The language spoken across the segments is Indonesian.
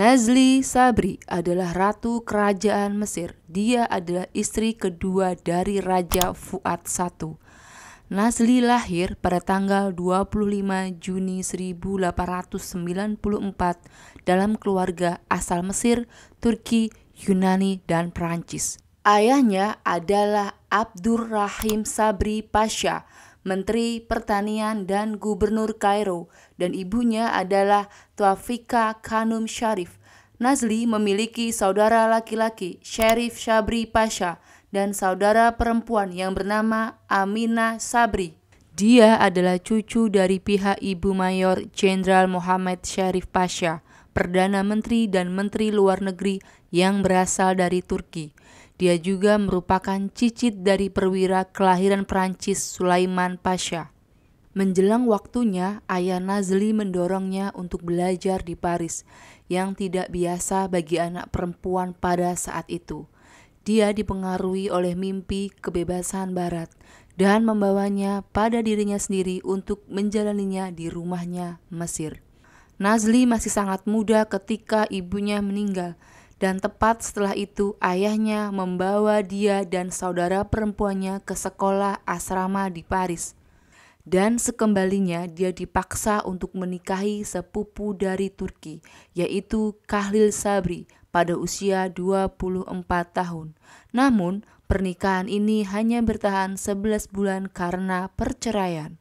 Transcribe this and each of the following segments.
Nazli Sabri adalah ratu kerajaan Mesir. Dia adalah istri kedua dari Raja Fuad I. Nazli lahir pada tanggal 25 Juni 1894 dalam keluarga asal Mesir, Turki, Yunani, dan Perancis. Ayahnya adalah Abdurrahim Sabri Pasha, Menteri Pertanian dan Gubernur Kairo, dan ibunya adalah Tuafika Kanum Sharif. Nazli memiliki saudara laki-laki Syarif Sabri Pasha dan saudara perempuan yang bernama Amina Sabri. Dia adalah cucu dari pihak Ibu Mayor Jenderal Muhammad Syarif Pasha, Perdana Menteri dan Menteri Luar Negeri yang berasal dari Turki. Dia juga merupakan cicit dari perwira kelahiran Prancis Sulaiman Pasha. Menjelang waktunya, ayah Nazli mendorongnya untuk belajar di Paris yang tidak biasa bagi anak perempuan pada saat itu. Dia dipengaruhi oleh mimpi kebebasan Barat dan membawanya pada dirinya sendiri untuk menjalaninya di rumahnya Mesir. Nazli masih sangat muda ketika ibunya meninggal, dan tepat setelah itu ayahnya membawa dia dan saudara perempuannya ke sekolah asrama di Paris dan sekembalinya dia dipaksa untuk menikahi sepupu dari Turki, yaitu Kahlil Sabri pada usia 24 tahun. Namun, pernikahan ini hanya bertahan 11 bulan karena perceraian.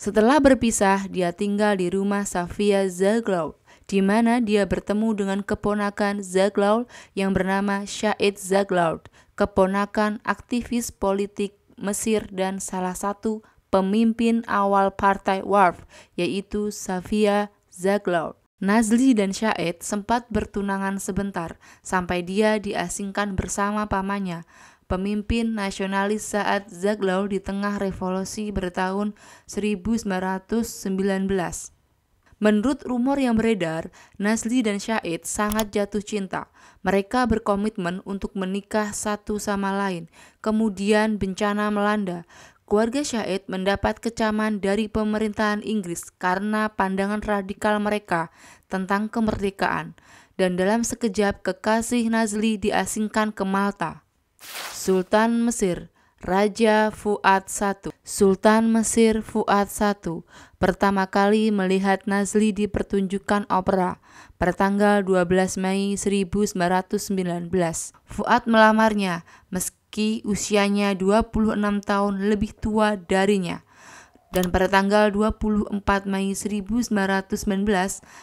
Setelah berpisah, dia tinggal di rumah Safia Zaglau, di mana dia bertemu dengan keponakan Zaglau yang bernama Syed Zaglau, keponakan aktivis politik Mesir dan salah satu pemimpin awal partai Warf, yaitu Safia Zaglau, Nazli dan Syed sempat bertunangan sebentar, sampai dia diasingkan bersama pamannya, pemimpin nasionalis saat Zaglau di tengah revolusi bertahun 1919. Menurut rumor yang beredar, Nazli dan Syahid sangat jatuh cinta. Mereka berkomitmen untuk menikah satu sama lain. Kemudian bencana melanda keluarga Syahid mendapat kecaman dari pemerintahan Inggris karena pandangan radikal mereka tentang kemerdekaan, dan dalam sekejap kekasih Nazli diasingkan ke Malta. Sultan Mesir Raja Fuad I Sultan Mesir Fuad I pertama kali melihat Nazli di pertunjukan opera pertanggal 12 Mei 1919. Fuad melamarnya meski meski usianya 26 tahun lebih tua darinya. Dan pada tanggal 24 Mei 1919,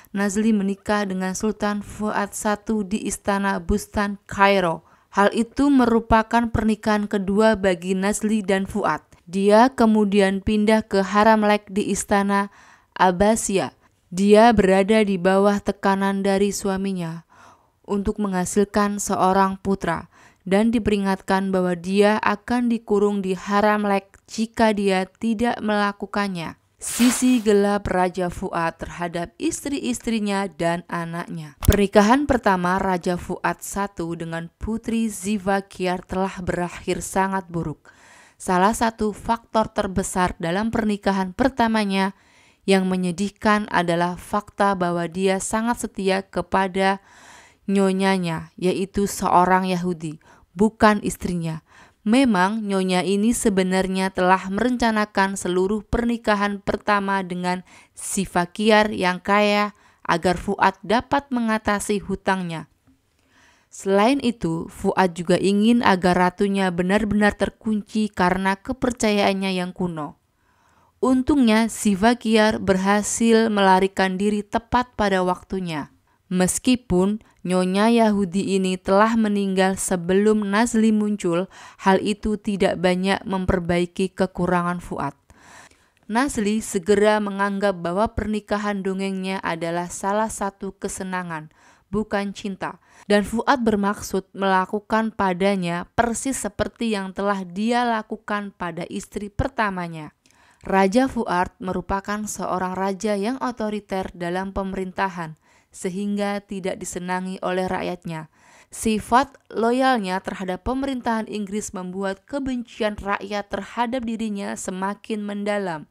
Nazli menikah dengan Sultan Fuad I di Istana Bustan, Kairo. Hal itu merupakan pernikahan kedua bagi Nazli dan Fuad. Dia kemudian pindah ke Haramlek di Istana Abbasiyah. Dia berada di bawah tekanan dari suaminya untuk menghasilkan seorang putra dan diperingatkan bahwa dia akan dikurung di haram lek jika dia tidak melakukannya. Sisi gelap Raja Fuad terhadap istri-istrinya dan anaknya. Pernikahan pertama Raja Fuad I dengan putri Zivakiar telah berakhir sangat buruk. Salah satu faktor terbesar dalam pernikahan pertamanya yang menyedihkan adalah fakta bahwa dia sangat setia kepada nyonyanya, yaitu seorang Yahudi bukan istrinya. Memang nyonya ini sebenarnya telah merencanakan seluruh pernikahan pertama dengan si fakir yang kaya agar Fuad dapat mengatasi hutangnya. Selain itu, Fuad juga ingin agar ratunya benar-benar terkunci karena kepercayaannya yang kuno. Untungnya, si Kiar berhasil melarikan diri tepat pada waktunya. Meskipun Nyonya Yahudi ini telah meninggal sebelum Nazli muncul, hal itu tidak banyak memperbaiki kekurangan Fuad. Nazli segera menganggap bahwa pernikahan dongengnya adalah salah satu kesenangan, bukan cinta. Dan Fuad bermaksud melakukan padanya persis seperti yang telah dia lakukan pada istri pertamanya. Raja Fuad merupakan seorang raja yang otoriter dalam pemerintahan sehingga tidak disenangi oleh rakyatnya. Sifat loyalnya terhadap pemerintahan Inggris membuat kebencian rakyat terhadap dirinya semakin mendalam.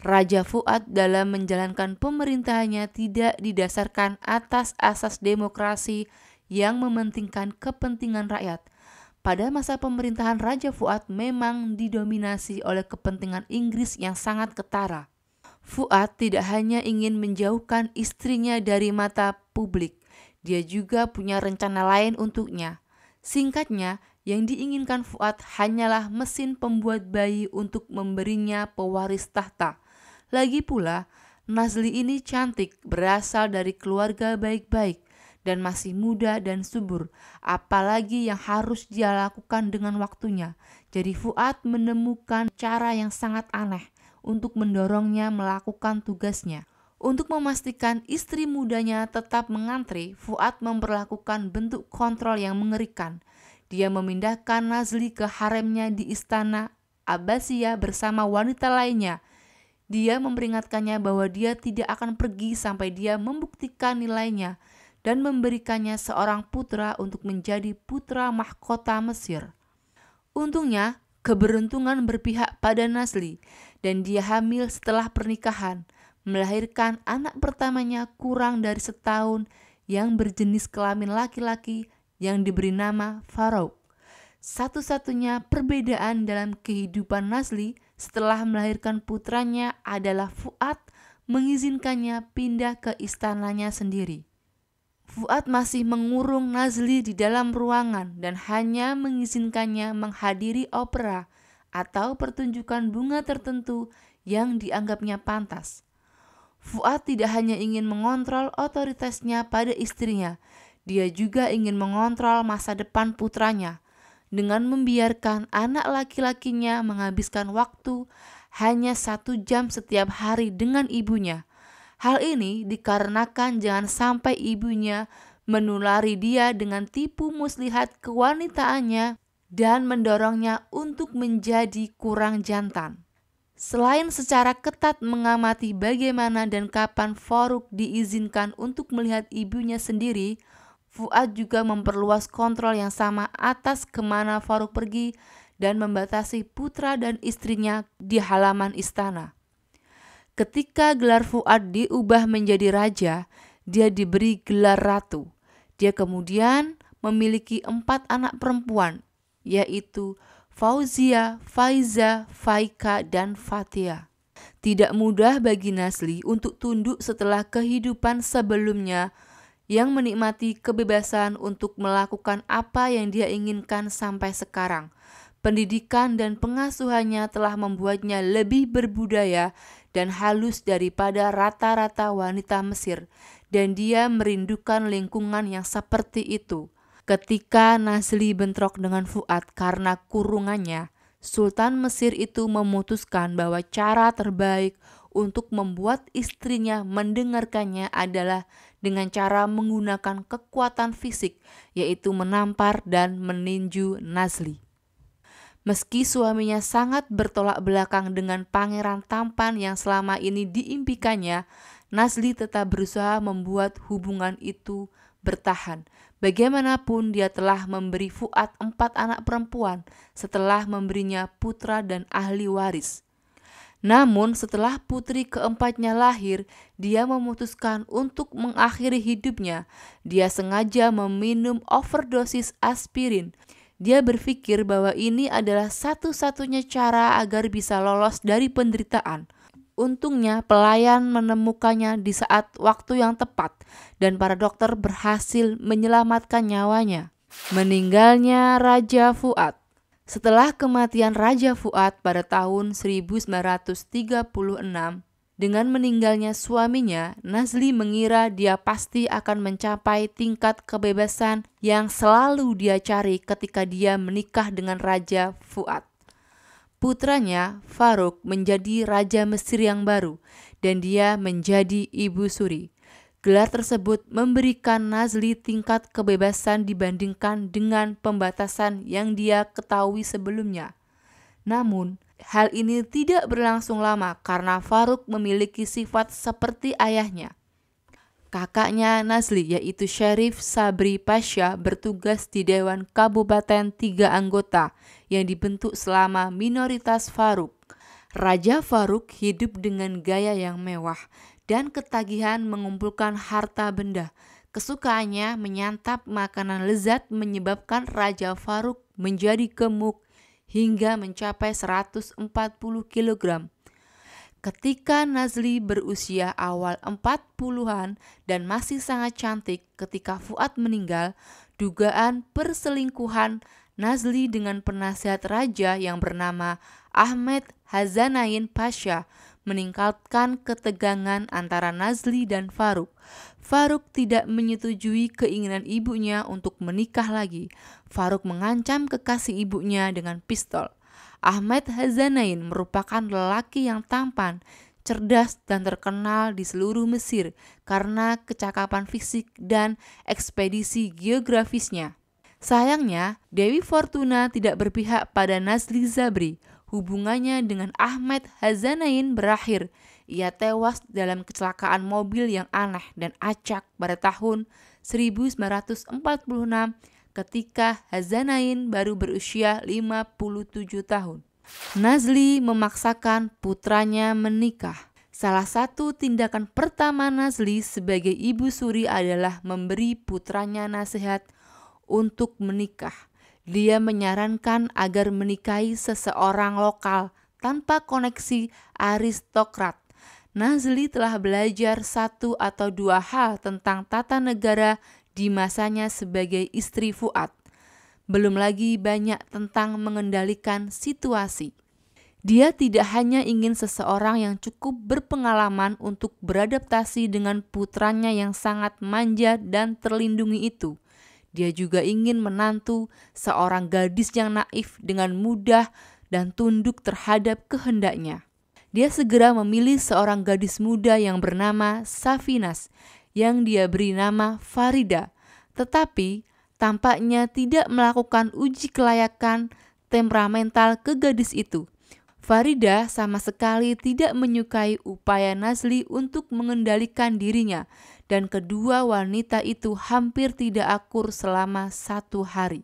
Raja Fuad dalam menjalankan pemerintahannya tidak didasarkan atas asas demokrasi yang mementingkan kepentingan rakyat. Pada masa pemerintahan Raja Fuad memang didominasi oleh kepentingan Inggris yang sangat ketara. Fuad tidak hanya ingin menjauhkan istrinya dari mata publik, dia juga punya rencana lain untuknya. Singkatnya, yang diinginkan Fuad hanyalah mesin pembuat bayi untuk memberinya pewaris tahta. Lagi pula, Nazli ini cantik, berasal dari keluarga baik-baik dan masih muda dan subur, apalagi yang harus dia lakukan dengan waktunya. Jadi Fuad menemukan cara yang sangat aneh untuk mendorongnya melakukan tugasnya. Untuk memastikan istri mudanya tetap mengantri, Fuad memperlakukan bentuk kontrol yang mengerikan. Dia memindahkan Nazli ke haremnya di istana Abbasiyah bersama wanita lainnya. Dia memperingatkannya bahwa dia tidak akan pergi sampai dia membuktikan nilainya dan memberikannya seorang putra untuk menjadi putra mahkota Mesir. Untungnya, keberuntungan berpihak pada Nasli dan dia hamil setelah pernikahan, melahirkan anak pertamanya kurang dari setahun yang berjenis kelamin laki-laki yang diberi nama Farouk. Satu-satunya perbedaan dalam kehidupan Nasli setelah melahirkan putranya adalah Fuad mengizinkannya pindah ke istananya sendiri. Fuad masih mengurung Nazli di dalam ruangan dan hanya mengizinkannya menghadiri opera atau pertunjukan bunga tertentu yang dianggapnya pantas. Fuad tidak hanya ingin mengontrol otoritasnya pada istrinya, dia juga ingin mengontrol masa depan putranya dengan membiarkan anak laki-lakinya menghabiskan waktu hanya satu jam setiap hari dengan ibunya – Hal ini dikarenakan jangan sampai ibunya menulari dia dengan tipu muslihat kewanitaannya dan mendorongnya untuk menjadi kurang jantan. Selain secara ketat mengamati bagaimana dan kapan Faruk diizinkan untuk melihat ibunya sendiri, Fuad juga memperluas kontrol yang sama atas kemana Faruk pergi dan membatasi putra dan istrinya di halaman istana. Ketika gelar Fuad diubah menjadi raja, dia diberi gelar ratu. Dia kemudian memiliki empat anak perempuan, yaitu Fauzia, Faiza, Faika, dan Fatia. Tidak mudah bagi Nasli untuk tunduk setelah kehidupan sebelumnya yang menikmati kebebasan untuk melakukan apa yang dia inginkan sampai sekarang. Pendidikan dan pengasuhannya telah membuatnya lebih berbudaya dan halus daripada rata-rata wanita Mesir, dan dia merindukan lingkungan yang seperti itu. Ketika Nasli bentrok dengan Fuad karena kurungannya, Sultan Mesir itu memutuskan bahwa cara terbaik untuk membuat istrinya mendengarkannya adalah dengan cara menggunakan kekuatan fisik, yaitu menampar dan meninju Nasli. Meski suaminya sangat bertolak belakang dengan pangeran tampan yang selama ini diimpikannya, Nasli tetap berusaha membuat hubungan itu bertahan. Bagaimanapun dia telah memberi Fuad empat anak perempuan setelah memberinya putra dan ahli waris. Namun setelah putri keempatnya lahir, dia memutuskan untuk mengakhiri hidupnya. Dia sengaja meminum overdosis aspirin dia berpikir bahwa ini adalah satu-satunya cara agar bisa lolos dari penderitaan. Untungnya, pelayan menemukannya di saat waktu yang tepat, dan para dokter berhasil menyelamatkan nyawanya. Meninggalnya Raja Fuad. Setelah kematian Raja Fuad pada tahun 1936, dengan meninggalnya suaminya, Nazli mengira dia pasti akan mencapai tingkat kebebasan yang selalu dia cari ketika dia menikah dengan Raja Fuad. Putranya, Faruk, menjadi Raja Mesir yang baru, dan dia menjadi ibu suri. Gelar tersebut memberikan Nazli tingkat kebebasan dibandingkan dengan pembatasan yang dia ketahui sebelumnya. Namun, Hal ini tidak berlangsung lama karena Faruk memiliki sifat seperti ayahnya. Kakaknya Nasli yaitu Syarif Sabri Pasha bertugas di Dewan Kabupaten tiga anggota yang dibentuk selama minoritas Faruk. Raja Faruk hidup dengan gaya yang mewah dan ketagihan mengumpulkan harta benda. Kesukaannya menyantap makanan lezat menyebabkan Raja Faruk menjadi gemuk hingga mencapai 140 kg. Ketika Nazli berusia awal 40-an dan masih sangat cantik ketika Fuad meninggal, dugaan perselingkuhan Nazli dengan penasihat raja yang bernama Ahmed Hazanain Pasha meningkatkan ketegangan antara Nazli dan Faruk. Faruk tidak menyetujui keinginan ibunya untuk menikah lagi. Faruk mengancam kekasih ibunya dengan pistol. Ahmed Hazanain merupakan lelaki yang tampan, cerdas dan terkenal di seluruh Mesir karena kecakapan fisik dan ekspedisi geografisnya. Sayangnya, Dewi Fortuna tidak berpihak pada Nazli Zabri. Hubungannya dengan Ahmed Hazanain berakhir. Ia tewas dalam kecelakaan mobil yang aneh dan acak pada tahun 1946 ketika Hazanain baru berusia 57 tahun. Nazli memaksakan putranya menikah. Salah satu tindakan pertama Nazli sebagai ibu suri adalah memberi putranya nasihat untuk menikah. Dia menyarankan agar menikahi seseorang lokal tanpa koneksi aristokrat. Nazli telah belajar satu atau dua hal tentang tata negara di masanya sebagai istri Fuad. Belum lagi banyak tentang mengendalikan situasi. Dia tidak hanya ingin seseorang yang cukup berpengalaman untuk beradaptasi dengan putranya yang sangat manja dan terlindungi itu. Dia juga ingin menantu seorang gadis yang naif dengan mudah dan tunduk terhadap kehendaknya. Dia segera memilih seorang gadis muda yang bernama Safinas yang dia beri nama Farida, tetapi tampaknya tidak melakukan uji kelayakan temperamental ke gadis itu. Farida sama sekali tidak menyukai upaya Nazli untuk mengendalikan dirinya, dan kedua wanita itu hampir tidak akur selama satu hari.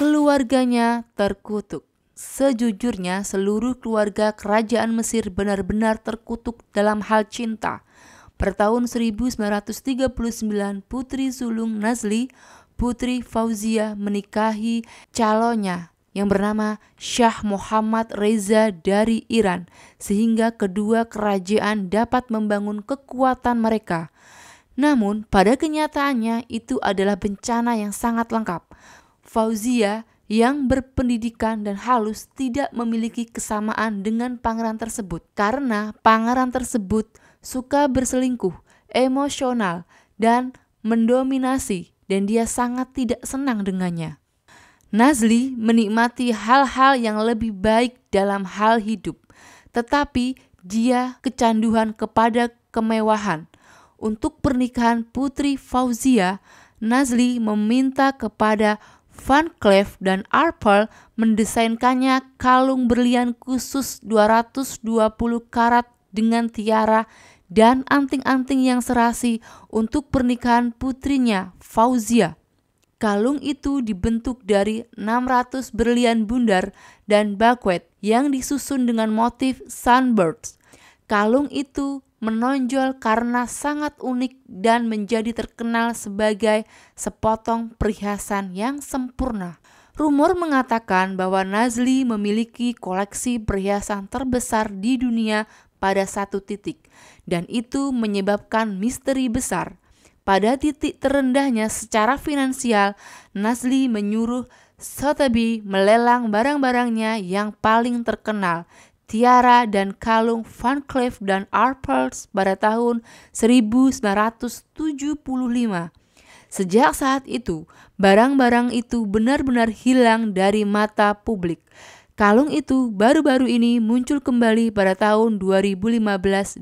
Keluarganya terkutuk. Sejujurnya, seluruh keluarga kerajaan Mesir benar-benar terkutuk dalam hal cinta. Per tahun 1939, Putri Sulung Nazli, Putri Fauzia menikahi calonnya yang bernama Syah Muhammad Reza dari Iran, sehingga kedua kerajaan dapat membangun kekuatan mereka. Namun, pada kenyataannya itu adalah bencana yang sangat lengkap. Fauzia yang berpendidikan dan halus tidak memiliki kesamaan dengan pangeran tersebut karena pangeran tersebut suka berselingkuh, emosional, dan mendominasi dan dia sangat tidak senang dengannya. Nazli menikmati hal-hal yang lebih baik dalam hal hidup, tetapi dia kecanduan kepada kemewahan. Untuk pernikahan Putri Fauzia, Nazli meminta kepada Van Cleef dan Arpel mendesainkannya kalung berlian khusus 220 karat dengan tiara dan anting-anting yang serasi untuk pernikahan putrinya Fauzia. Kalung itu dibentuk dari 600 berlian bundar dan bakwet yang disusun dengan motif sunbirds. Kalung itu menonjol karena sangat unik dan menjadi terkenal sebagai sepotong perhiasan yang sempurna. Rumor mengatakan bahwa Nazli memiliki koleksi perhiasan terbesar di dunia pada satu titik, dan itu menyebabkan misteri besar. Pada titik terendahnya secara finansial, Nasli menyuruh Sotabi melelang barang-barangnya yang paling terkenal, tiara dan kalung Van Cleef dan Arpels pada tahun 1975. Sejak saat itu, barang-barang itu benar-benar hilang dari mata publik. Kalung itu baru-baru ini muncul kembali pada tahun 2015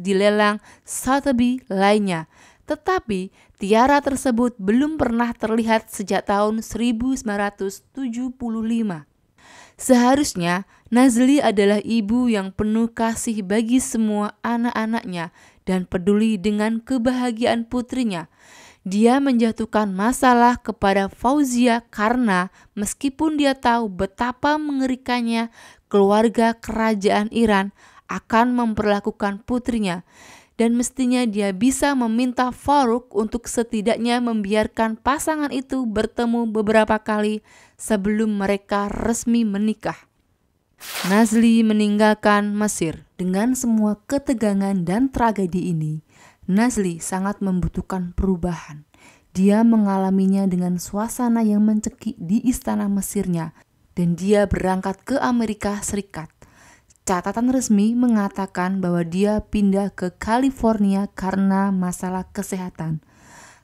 di lelang Sotheby lainnya. Tetapi tiara tersebut belum pernah terlihat sejak tahun 1975. Seharusnya Nazli adalah ibu yang penuh kasih bagi semua anak-anaknya dan peduli dengan kebahagiaan putrinya. Dia menjatuhkan masalah kepada Fauzia karena meskipun dia tahu betapa mengerikannya keluarga kerajaan Iran akan memperlakukan putrinya dan mestinya dia bisa meminta Faruk untuk setidaknya membiarkan pasangan itu bertemu beberapa kali sebelum mereka resmi menikah. Nazli meninggalkan Mesir dengan semua ketegangan dan tragedi ini. Nazli sangat membutuhkan perubahan. Dia mengalaminya dengan suasana yang mencekik di istana Mesirnya dan dia berangkat ke Amerika Serikat. Catatan resmi mengatakan bahwa dia pindah ke California karena masalah kesehatan.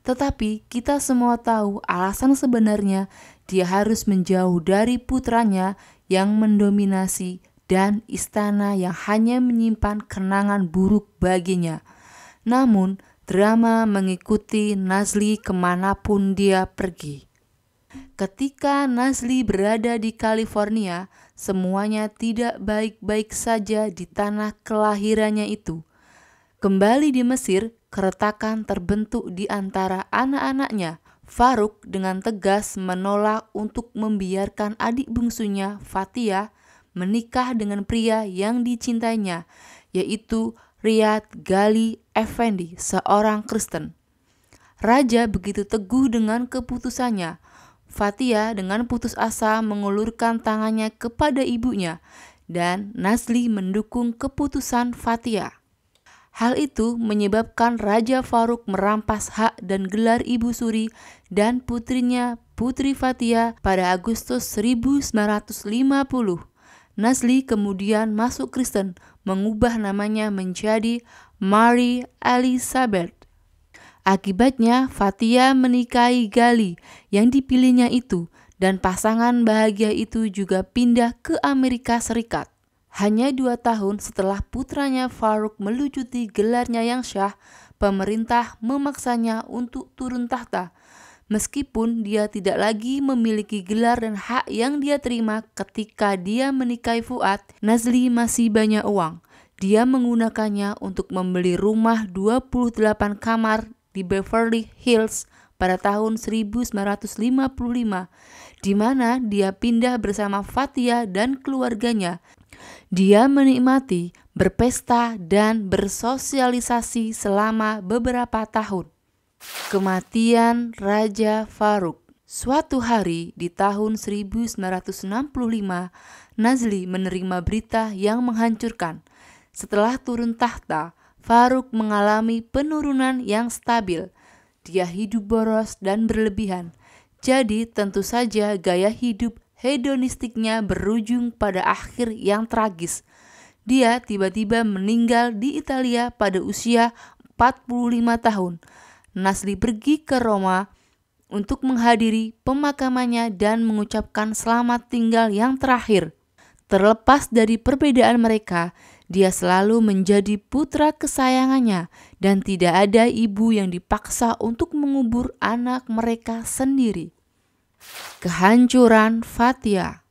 Tetapi kita semua tahu alasan sebenarnya dia harus menjauh dari putranya yang mendominasi dan istana yang hanya menyimpan kenangan buruk baginya. Namun, drama mengikuti Nazli kemanapun dia pergi. Ketika Nazli berada di California, semuanya tidak baik-baik saja di tanah kelahirannya itu. Kembali di Mesir, keretakan terbentuk di antara anak-anaknya. Faruk dengan tegas menolak untuk membiarkan adik bungsunya, Fatia, menikah dengan pria yang dicintainya, yaitu Riyad Gali Effendi, seorang Kristen. Raja begitu teguh dengan keputusannya. Fatia dengan putus asa mengulurkan tangannya kepada ibunya dan Nasli mendukung keputusan Fatia. Hal itu menyebabkan Raja Faruk merampas hak dan gelar Ibu Suri dan putrinya Putri Fatia pada Agustus 1950. Nasli kemudian masuk Kristen mengubah namanya menjadi Mary Elizabeth. Akibatnya, Fatia menikahi Gali yang dipilihnya itu dan pasangan bahagia itu juga pindah ke Amerika Serikat. Hanya dua tahun setelah putranya Faruk melucuti gelarnya yang syah, pemerintah memaksanya untuk turun tahta meskipun dia tidak lagi memiliki gelar dan hak yang dia terima ketika dia menikahi Fuad, Nazli masih banyak uang. Dia menggunakannya untuk membeli rumah 28 kamar di Beverly Hills pada tahun 1955, di mana dia pindah bersama Fatia dan keluarganya. Dia menikmati, berpesta, dan bersosialisasi selama beberapa tahun. Kematian Raja Faruk Suatu hari di tahun 1965, Nazli menerima berita yang menghancurkan. Setelah turun tahta, Faruk mengalami penurunan yang stabil. Dia hidup boros dan berlebihan. Jadi tentu saja gaya hidup hedonistiknya berujung pada akhir yang tragis. Dia tiba-tiba meninggal di Italia pada usia 45 tahun. Nasri pergi ke Roma untuk menghadiri pemakamannya dan mengucapkan selamat tinggal yang terakhir. Terlepas dari perbedaan mereka, dia selalu menjadi putra kesayangannya dan tidak ada ibu yang dipaksa untuk mengubur anak mereka sendiri. Kehancuran Fatia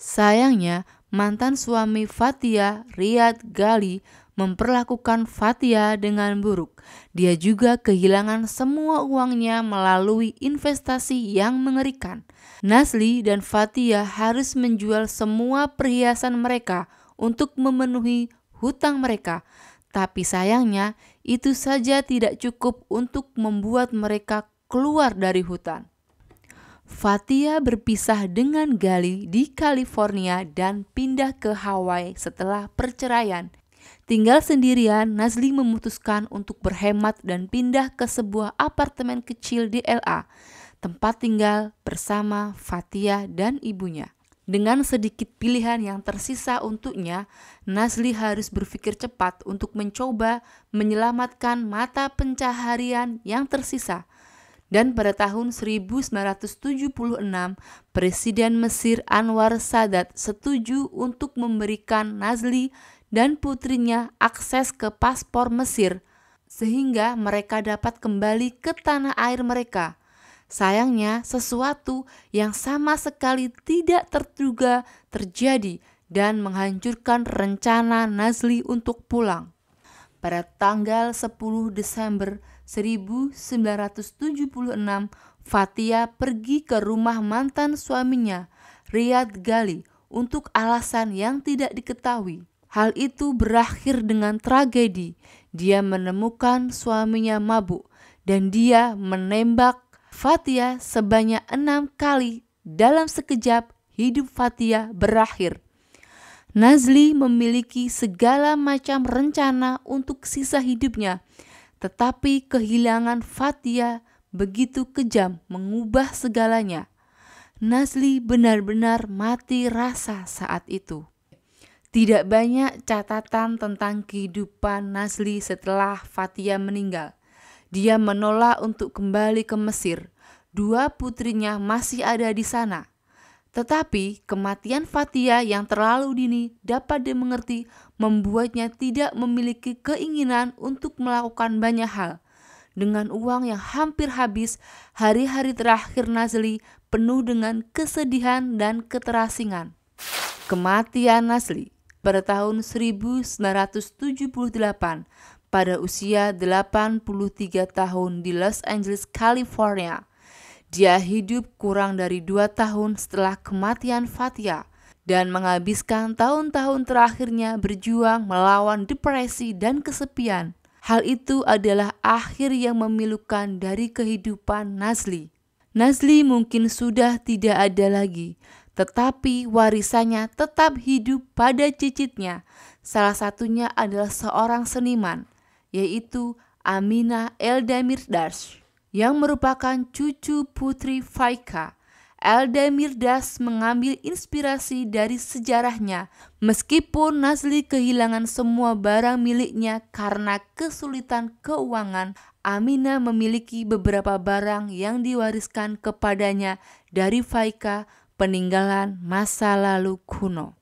Sayangnya, mantan suami Fatia, Riyad Gali, memperlakukan Fatia dengan buruk. Dia juga kehilangan semua uangnya melalui investasi yang mengerikan. Nasli dan Fatia harus menjual semua perhiasan mereka untuk memenuhi hutang mereka. Tapi sayangnya, itu saja tidak cukup untuk membuat mereka keluar dari hutan. Fatia berpisah dengan Gali di California dan pindah ke Hawaii setelah perceraian. Tinggal sendirian, Nazli memutuskan untuk berhemat dan pindah ke sebuah apartemen kecil di LA, tempat tinggal bersama Fatia dan ibunya. Dengan sedikit pilihan yang tersisa untuknya, Nazli harus berpikir cepat untuk mencoba menyelamatkan mata pencaharian yang tersisa. Dan pada tahun 1976, Presiden Mesir Anwar Sadat setuju untuk memberikan Nazli dan putrinya akses ke paspor Mesir, sehingga mereka dapat kembali ke tanah air mereka. Sayangnya, sesuatu yang sama sekali tidak terduga terjadi dan menghancurkan rencana Nazli untuk pulang. Pada tanggal 10 Desember 1976, Fatia pergi ke rumah mantan suaminya, Riyad Gali, untuk alasan yang tidak diketahui. Hal itu berakhir dengan tragedi. Dia menemukan suaminya mabuk dan dia menembak Fatia sebanyak enam kali. Dalam sekejap, hidup Fatia berakhir. Nazli memiliki segala macam rencana untuk sisa hidupnya, tetapi kehilangan Fatia begitu kejam mengubah segalanya. Nazli benar-benar mati rasa saat itu. Tidak banyak catatan tentang kehidupan Nasli setelah Fatia meninggal. Dia menolak untuk kembali ke Mesir. Dua putrinya masih ada di sana. Tetapi kematian Fatia yang terlalu dini dapat dimengerti membuatnya tidak memiliki keinginan untuk melakukan banyak hal. Dengan uang yang hampir habis, hari-hari terakhir Nasli penuh dengan kesedihan dan keterasingan. Kematian Nasli pada tahun 1978 pada usia 83 tahun di Los Angeles, California. Dia hidup kurang dari dua tahun setelah kematian Fatia dan menghabiskan tahun-tahun terakhirnya berjuang melawan depresi dan kesepian. Hal itu adalah akhir yang memilukan dari kehidupan Nazli. Nazli mungkin sudah tidak ada lagi, tetapi warisannya tetap hidup pada cicitnya. Salah satunya adalah seorang seniman, yaitu Amina Eldamir Dash, yang merupakan cucu putri Faika. Eldamir Das mengambil inspirasi dari sejarahnya, meskipun Nazli kehilangan semua barang miliknya karena kesulitan keuangan. Amina memiliki beberapa barang yang diwariskan kepadanya dari Faika peninggalan masa lalu kuno.